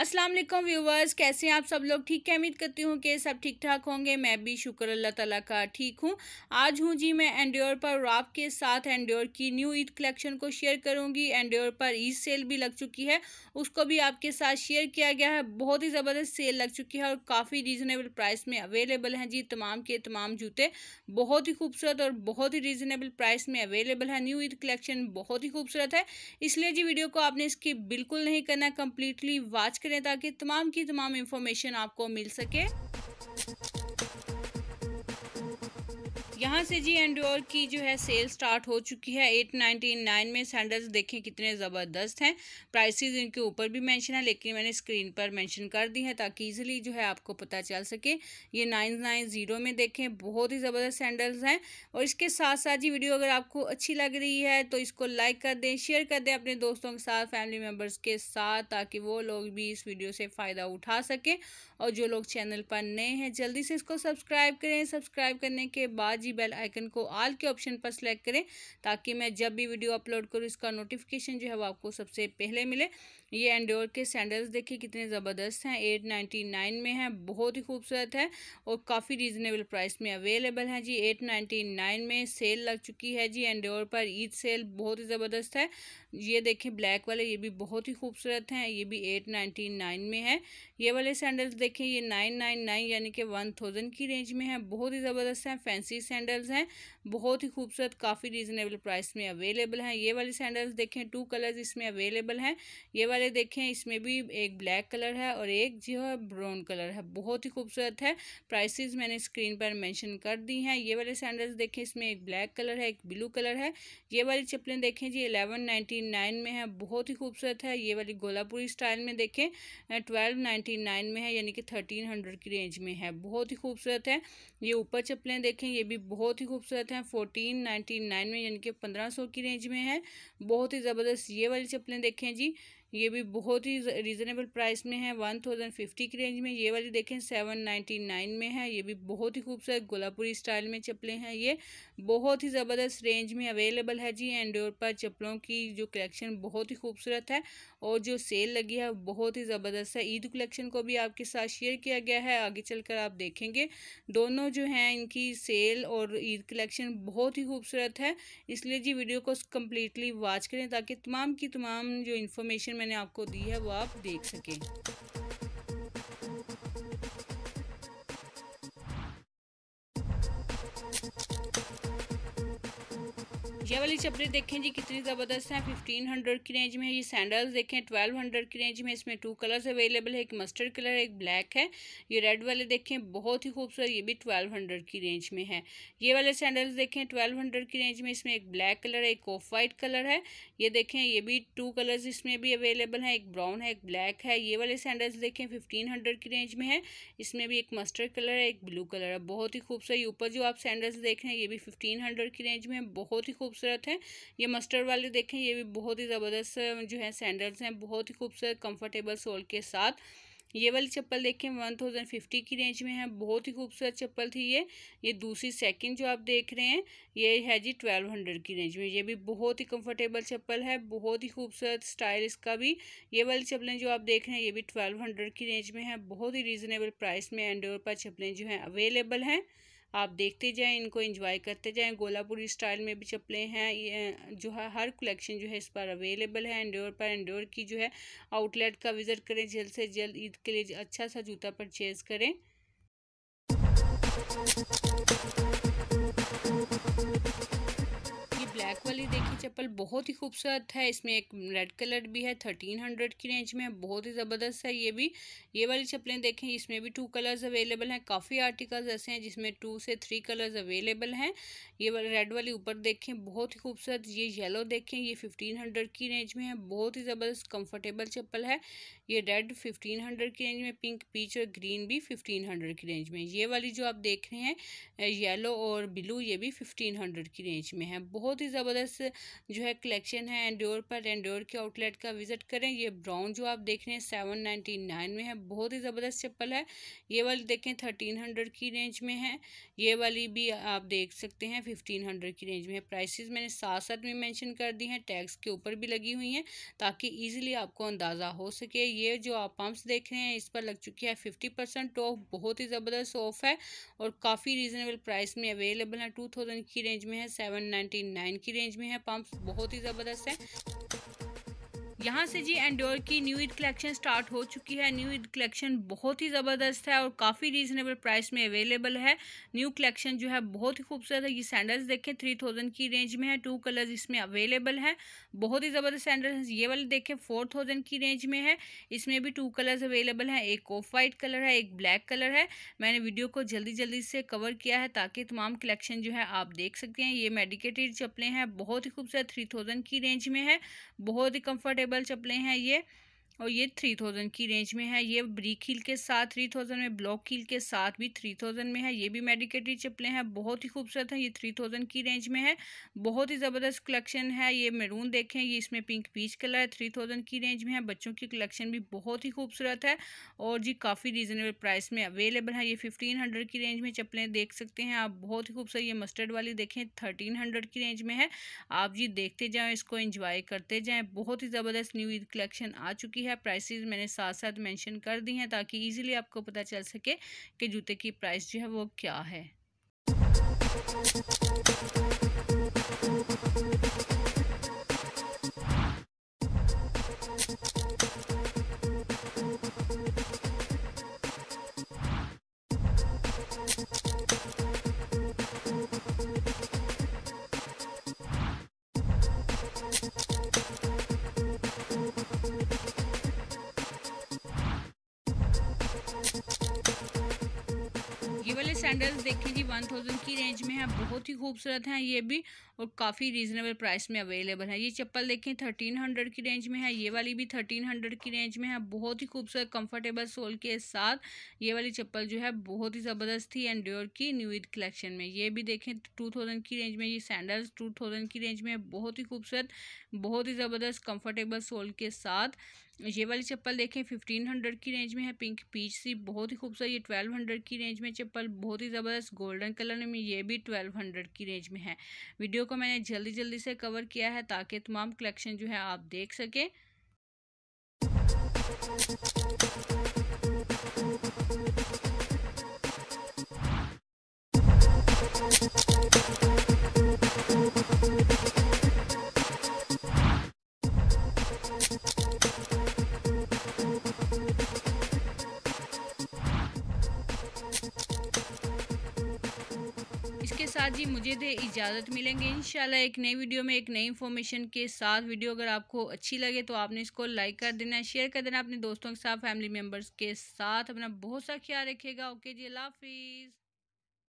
अस्सलाम वालेकुम व्यूवर्स कैसे हैं आप सब लोग ठीक है उम्मीद करती हूँ कि सब ठीक ठाक होंगे मैं भी शुक्र अल्लाह ताला का ठीक हूँ आज हूँ जी मैं एंड्योर पर और आपके साथ एंड्योर की न्यू ईद कलेक्शन को शेयर करूँगी एंड्योर पर ईद सेल भी लग चुकी है उसको भी आपके साथ शेयर किया गया है बहुत ही ज़बरदस्त सेल लग चुकी है और काफ़ी रीज़नेबल प्राइस में अवेलेबल हैं जी तमाम के तमाम जूते बहुत ही खूबसूरत और बहुत ही रीज़नेबल प्राइस में अवेलेबल है न्यू ईद कलेक्शन बहुत ही खूबसूरत है इसलिए जी वीडियो को आपने इसकी बिल्कुल नहीं करना कम्प्लीटली वाच करें ताकि तमाम की तमाम इंफॉर्मेशन आपको मिल सके यहाँ से जी एंडोर की जो है सेल स्टार्ट हो चुकी है एट नाइनटी नाइन में सैंडल्स देखें कितने ज़बरदस्त हैं प्राइसेस इनके ऊपर भी मेंशन है लेकिन मैंने स्क्रीन पर मेंशन कर दी है ताकि इजीली जो है आपको पता चल सके ये नाइन नाइन ज़ीरो में देखें बहुत ही ज़बरदस्त सैंडल्स हैं और इसके साथ साथ जी वीडियो अगर आपको अच्छी लग रही है तो इसको लाइक कर दें शेयर कर दें अपने दोस्तों के साथ फैमिली मेम्बर्स के साथ ताकि वो लोग भी इस वीडियो से फ़ायदा उठा सकें और जो लोग चैनल पर नए हैं जल्दी से इसको सब्सक्राइब करें सब्सक्राइब करने के बाद जी बेल आइकन को आल के ऑप्शन पर सेलेक्ट करें ताकि मैं जब भी वीडियो अपलोड करूँ इसका नोटिफिकेशन जो है वो आपको सबसे पहले मिले ये एंडोर के सैंडल्स देखिए कितने ज़बरदस्त हैं एट नाइन्टी नाइन में हैं बहुत ही खूबसूरत है और काफ़ी रीज़नेबल प्राइस में अवेलेबल हैं जी एट नाइन्टी नाइन में सेल लग चुकी है जी एंडोर पर ईद सेल बहुत ही ज़बरदस्त है ये देखिए ब्लैक वाले ये भी बहुत ही खूबसूरत हैं ये भी एट नाइन्टी नाइन में है ये वाले सैंडल्स देखें ये नाइन नाइन नाइन यानी कि वन थाउजेंड की रेंज में है बहुत ही ज़बरदस्त हैं फैंसी सैंडल्स हैं बहुत ही खूबसूरत काफ़ी रीज़नेबल प्राइस में अवेलेबल हैं ये वाले सैंडल्स देखें टू कलर्स इसमें अवेलेबल हैं ये वाले वाले देखें इसमें भी एक ब्लैक कलर है और एक जो है ब्राउन कलर है बहुत ही खूबसूरत है प्राइसेस मैंने स्क्रीन पर मेंशन कर दी हैं ये वाले सैंडल्स देखें इसमें एक ब्लैक कलर है एक ब्लू कलर है ये वाली चप्पलें देखें जी एलेवन में है बहुत ही खूबसूरत है ये वाली गोलापुरी स्टाइल में देखें ट्वेल्व में है यानी कि थर्टीन की रेंज में है बहुत ही खूबसूरत है ये ऊपर चप्पलें देखें ये भी बहुत ही खूबसूरत हैं फोर्टीन नाइन में यानी कि पंद्रह सौ की रेंज में है बहुत ही ज़बरदस्त ये वाली चप्पलें देखें जी ये भी बहुत ही रिजनेबल प्राइस में है वन थाउजेंड फिफ्टी की रेंज में ये वाली देखें सेवन नाइन्टी नाइन में है ये भी बहुत ही खूबसूरत गोलापुरी स्टाइल में चप्पलें हैं ये बहुत ही ज़बरदस्त रेंज में अवेलेबल है जी एंडोर पर चप्पलों की जो कलेक्शन बहुत ही खूबसूरत है और जो सेल लगी है बहुत ही ज़बरदस्त है ईद कलेक्शन को भी आपके साथ शेयर किया गया है आगे चल आप देखेंगे दोनों जो हैं इनकी सेल और ईद कलेक्शन बहुत ही खूबसूरत है इसलिए जी वीडियो को कम्प्लीटली वॉच करें ताकि तमाम की तमाम जो इन्फॉर्मेशन मैंने आपको दी है वो आप देख सकें ये वाली चपड़े देखें जी कितनी ज़बरदस्त हैं फिफ्टीन हंड्रेड की रेंज में ये सैंडल्स देखें ट्वेल्व हंड्रेड की रेंज में इसमें टू कलर्स अवेलेबल है एक मस्टर्ड कलर एक ब्लैक है ये रेड वाले देखें बहुत ही खूबसूरत ये भी ट्वेल्व हंड्रेड की रेंज में है ये वाले सैंडल्स देखें ट्वेल्व हंड्रेड की रेंज में इसमें एक ब्लैक कलर है एक ऑफ वाइट कलर है ये देखें ये भी टू कलर्स इसमें भी अवेलेबल हैं एक ब्राउन है एक ब्लैक है ये वाले सैंडल्स देखें फिफ्टीन हंड्रेड की रेंज में है इसमें भी एक मस्टर्ड कलर है एक ब्लू कलर है बहुत ही खूबसूरत ऊपर जो आप सैंडल्स देख रहे हैं ये भी फिफ्टीन हंड्रेड की रेंज में बहुत ही खूबसूरत खूबसूरत है ये मस्टर्ड वाले देखें ये भी बहुत ही ज़बरदस्त जो है सैंडल्स हैं बहुत ही खूबसूरत कंफर्टेबल सोल के साथ ये वाली चप्पल देखें वन थाउजेंड फिफ्टी की रेंज में है बहुत ही खूबसूरत चप्पल थी ये ये दूसरी सेकंड जो आप देख रहे हैं ये है जी ट्वेल्व हंड्रेड की रेंज में ये भी बहुत ही कंफर्टेबल चप्पल है बहुत ही खूबसूरत स्टाइल इसका भी ये वाली चप्पलें जो आप देख रहे हैं ये भी ट्वेल्व हंड्रेड की रेंज में है बहुत ही रीज़नेबल प्राइस में एंड पर चप्पलें जो हैं अवेलेबल हैं आप देखते जाएं इनको एंजॉय करते जाएं गोलापुरी स्टाइल में भी चप्पलें हैं जो है हर कलेक्शन जो है इस पर अवेलेबल है एंडोर पर एंडोर की जो है आउटलेट का विज़िट करें जल्द से जल्द ईद के लिए अच्छा सा जूता परचेज़ करें ब्लैक वाली देखिए चप्पल बहुत ही खूबसूरत है इसमें एक रेड कलर भी है थर्टीन हंड्रेड की रेंज में बहुत ही ज़बरदस्त है ये भी ये वाली चप्पलें देखें इसमें भी टू कलर्स अवेलेबल हैं काफ़ी आर्टिकल्स ऐसे हैं जिसमें टू से थ्री कलर्स अवेलेबल हैं ये रेड वाली ऊपर देखें बहुत ही खूबसूरत ये येलो देखें ये फिफ्टीन हंड्रेड की रेंज में है बहुत ही ज़बरदस्त कंफर्टेबल चप्पल है ये रेड फिफ्टीन हंड्रेड की रेंज में पिंक पीच और ग्रीन भी फिफ्टीन हंड्रेड की रेंज में ये वाली जो आप देख रहे हैं येलो और ब्लू ये भी फिफ्टीन हंड्रेड की रेंज में है बहुत ही ज़बरदस्त जो है कलेक्शन है एंडोर पर एंडोर के आउटलेट का विजिट करें ये ब्राउन जो आप देख रहे हैं सेवन नाइन्टी नाइन में है बहुत ही ज़बरदस्त चप्पल है ये वाली देखें थर्टीन हंड्रेड की रेंज में है ये वाली भी आप देख सकते हैं फिफ्टीन हंड्रेड की रेंज में है प्राइसेस मैंने साथ साथ में मेंशन कर दी हैं टैक्स के ऊपर भी लगी हुई हैं ताकि ईजिली आपको अंदाज़ा हो सके ये जो आप पम्प्स देख रहे हैं इस पर लग चुकी है फिफ्टी परसेंट ऑफ बहुत ही ज़बरदस्त ऑफ है और काफ़ी रीज़नेबल प्राइस में अवेलेबल है टू थाउजेंड की रेंज में है सेवन नाइन्टी नाइन की रेंज में है पंप्स बहुत ही ज़बरदस्त है यहाँ से जी एंडोर की न्यू ईद कलेक्शन स्टार्ट हो चुकी है न्यू ईद कलेक्शन बहुत ही ज़बरदस्त है और काफ़ी रीजनेबल प्राइस में अवेलेबल है न्यू कलेक्शन जो है बहुत ही खूबसूरत है ये सैंडल्स देखें थ्री थाउजेंड की रेंज में है टू कलर्स इसमें अवेलेबल है बहुत ही ज़बरदस्त सैंडल्स ये वाले देखें फोर थाउजेंड की रेंज में है इसमें भी टू कलर्स अवेलेबल हैं एक ऑफ वाइट कलर है एक ब्लैक कलर है मैंने वीडियो को जल्दी जल्दी से कवर किया है ताकि तमाम कलेक्शन जो है आप देख सकते हैं ये मेडिकेटेड चप्पलें हैं बहुत ही खूबसूरत थ्री थाउजेंड की रेंज में है बहुत ही कम्फर्टेबल कंफर्टेबल चप्पलें हैं ये और ये थ्री थाउजेंड की रेंज में है ये ब्रिक हील के साथ थ्री थाउजेंड में ब्लॉक हील के साथ भी थ्री थाउजेंड में है ये भी मेडिकेटेड चप्पलें हैं बहुत ही खूबसूरत हैं ये थ्री थाउजेंड की रेंज में है बहुत ही ज़बरदस्त कलेक्शन है ये मेरून देखें ये इसमें पिंक पीच कलर है थ्री थाउजेंड की रेंज में है बच्चों की कलेक्शन भी बहुत ही खूबसूरत है और जी काफ़ी रीज़नेबल प्राइस में अवेलेबल है ये फिफ्टीन हंड्रेड की रेंज में चप्पलें देख सकते हैं आप बहुत ही खूबसूरत ये मस्टर्ड वाली देखें थर्टीन हंड्रेड की रेंज में है आप जी देखते जाएँ इसको इंजॉय करते जाएँ बहुत ही ज़बरदस्त न्यू ईद कलेक्शन आ चुकी है है प्राइसेस मैंने साथ साथ मेंशन कर दी हैं ताकि इजीली आपको पता चल सके कि जूते की प्राइस जो है वो क्या है सैंडल्स देखिए जी वन थाउजेंड की रेंज में है बहुत ही खूबसूरत हैं ये भी और काफ़ी रीजनेबल प्राइस में अवेलेबल है ये चप्पल देखें थर्टीन हंड्रेड की रेंज में है ये वाली भी थर्टीन हंड्रेड की रेंज में है बहुत ही खूबसूरत कंफर्टेबल सोल के साथ ये वाली चप्पल जो है बहुत ही ज़बरदस्त थी एंड की न्यू ईद कलेक्शन में ये भी देखें टू थाउजेंड की रेंज में ये सैंडल्स टू थाउजेंड की रेंज में बहुत ही खूबसूरत बहुत ही ज़बरदस्त कम्फर्टेबल सोल के साथ ये वाली चप्पल देखें फिफ्टीन हंड्रेड की रेंज में है पिंक पीच सी बहुत ही खूबसूरत ये ट्वेल्व हंड्रेड की रेंज में चप्पल बहुत ही ज़बरदस्त गोल्डन कलर में ये भी ट्वेल्व हंड्रेड की रेंज में है वीडियो को मैंने जल्दी जल्दी से कवर किया है ताकि तमाम कलेक्शन जो है आप देख सकें इसके साथ जी मुझे दे इजाज़त मिलेंगे इन एक नई वीडियो में एक नई इन्फॉर्मेशन के साथ वीडियो अगर आपको अच्छी लगे तो आपने इसको लाइक कर देना शेयर कर देना अपने दोस्तों के साथ फैमिली मेम्बर्स के साथ अपना बहुत सा ख्याल रखेगा ओके जी अल्लाह हाफिज़